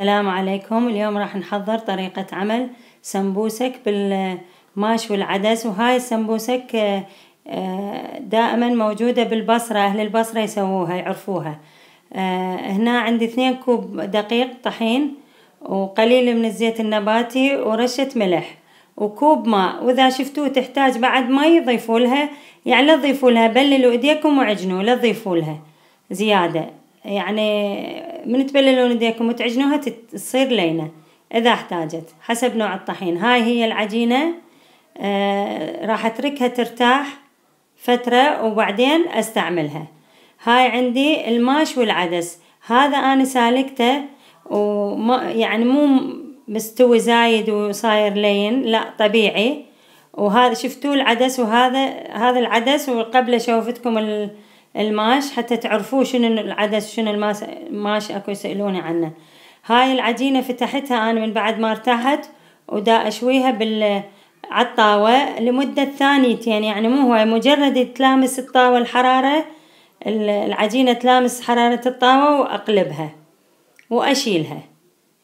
السلام عليكم اليوم راح نحضر طريقة عمل سمبوسك بالماش والعدس وهاي السمبوسك آه، آه، دائما موجودة بالبصرة أهل البصرة يسووها يعرفوها آه، هنا عندي اثنين كوب دقيق طحين وقليل من الزيت النباتي ورشة ملح وكوب ماء واذا شفتوه تحتاج بعد مي ضيفولها لها يعني لا تضيفوا لها بللوا ايديكم وعجنوا لا تضيفوا لها زيادة يعني من تبللون ايديكم وتعجنوها تصير لينة إذا احتاجت حسب نوع الطحين هاي هي العجينة آه راح أتركها ترتاح فترة وبعدين أستعملها هاي عندي الماش والعدس هذا أنا سالكته وما يعني مو مستوي زايد وصاير لين لا طبيعي وهذا شفتوا العدس وهذا هذا العدس وقبله شوفتكم ال الماش حتى تعرفوه شنو العدس شنو الماس ماش اكو يسألوني عنه هاي العجينة فتحتها انا من بعد ما ارتحت ودا اشويها بال عالطاوة لمدة ثانيتين يعني-, يعني مو هو مجرد تلامس الطاوة الحرارة العجينة تلامس حرارة الطاوة واقلبها واشيلها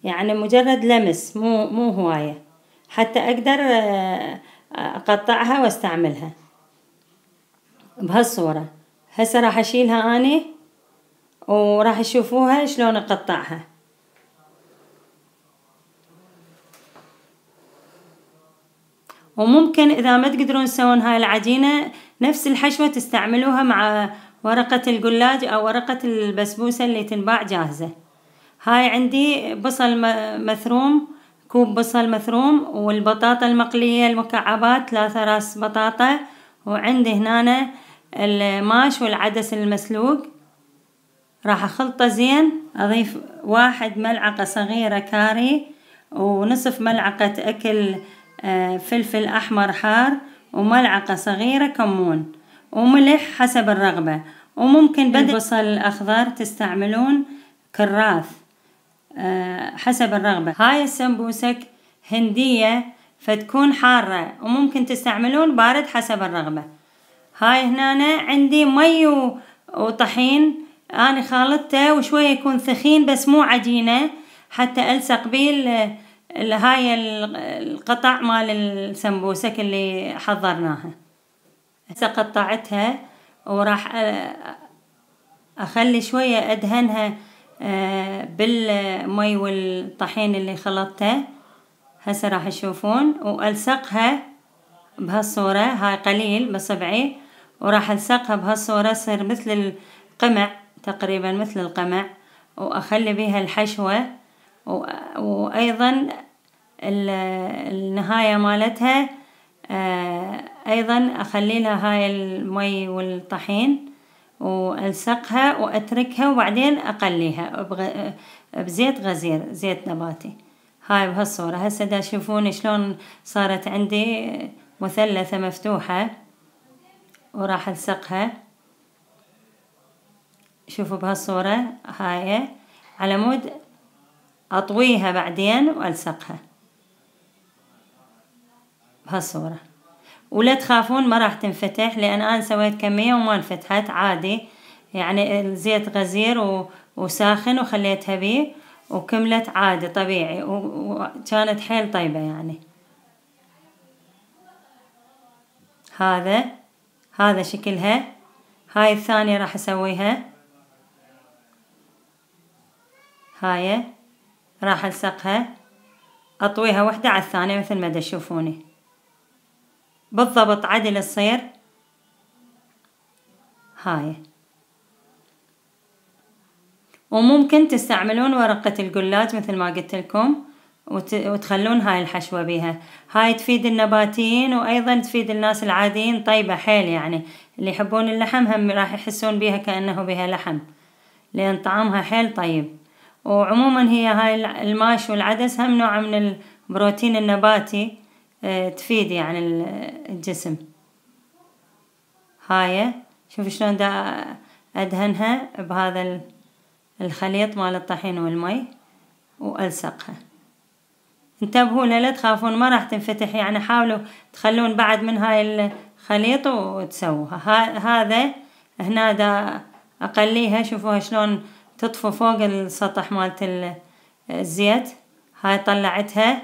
يعني مجرد لمس مو مو هواية حتى اقدر آه، اقطعها واستعملها بهالصورة هسه راح اشيلها اني وراح تشوفوها شلون اقطعها وممكن اذا ما تقدرون تسوون هاي العجينة نفس الحشوة تستعملوها مع ورقة القلاج او ورقة البسبوسة اللي تنباع جاهزة هاي عندي بصل مثروم كوب بصل مثروم والبطاطا المقلية المكعبات ثلاثة راس بطاطا وعندي هنا الماش والعدس المسلوق راح اخلطه زين اضيف واحد ملعقة صغيرة كاري ونصف ملعقة اكل آه، فلفل احمر حار وملعقة صغيرة كمون وملح حسب الرغبة وممكن بدل البصل الاخضر تستعملون كراث آه، حسب الرغبة هاي السمبوسك هندية فتكون حارة وممكن تستعملون بارد حسب الرغبة هاي هنا عندي مي وطحين أنا خالطته وشوية يكون ثخين بس مو عجينة حتى ألصق بيه هاي القطع مال السمبوسك اللي حضرناها هسه قطعتها وراح اخلي شوية ادهنها آه، بالمي والطحين اللي خلطته هسه راح تشوفون والصقها بهالصورة هاي قليل بصبعي وراح الصقها بهالصورة تصير مثل القمع تقريبا مثل القمع واخلي بيها الحشوة وايضا النهاية مالتها آه، ايضا اخلي لها هاي المي والطحين والصقها واتركها وبعدين اقليها بزيت غزير زيت نباتي هاي بهالصورة هسه دا تشوفون شلون صارت عندي مثلثة مفتوحة وراح الصقها شوفوا بهالصورة هاي على مود اطويها بعدين والصقها بهالصورة ولا تخافون ما راح تنفتح لان انا سويت كمية وما انفتحت عادي يعني الزيت غزير و... وساخن وخليتها بيه وكملت عادي طبيعي وكانت حيل طيبة يعني هذا هذا شكلها هاي الثانية راح اسويها هاي راح الصقها اطويها وحدة على الثانية مثل ما تشوفوني بالضبط عدل تصير هاي وممكن تستعملون ورقة القلات مثل ما قلت لكم وتخلون هاي الحشوة بيها هاي تفيد النباتيين وأيضا تفيد الناس العاديين طيبة حيل يعني اللي يحبون اللحم هم راح يحسون بيها كأنه بها لحم لأن طعمها حيل طيب وعموما هي هاي الماش والعدس هم نوع من البروتين النباتي آه، تفيد يعني الجسم هاي شوف شلون دا أدهنها بهذا الخليط مال الطحين والمي وألصقها انتبهوا لا تخافون ما راح تنفتح يعني حاولوا تخلون بعد من هاي الخليط وتسووها هذا هنا دا اقليها شوفوها شلون تطفو فوق السطح مالت الزيت هاي طلعتها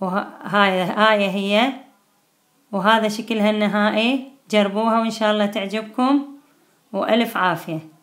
وهاي هاي هي وهذا شكلها النهائي جربوها وان شاء الله تعجبكم والف عافيه